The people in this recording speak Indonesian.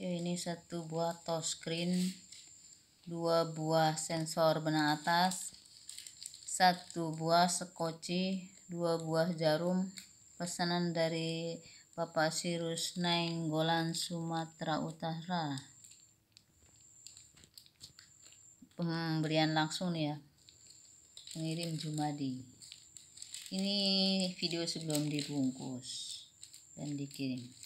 ya ini satu buah touchscreen dua buah sensor benang atas satu buah sekoci dua buah jarum pesanan dari Bapak Sirus Nainggolan Sumatera Utara pemberian langsung ya pengirim Jumadi ini video sebelum dibungkus dan dikirim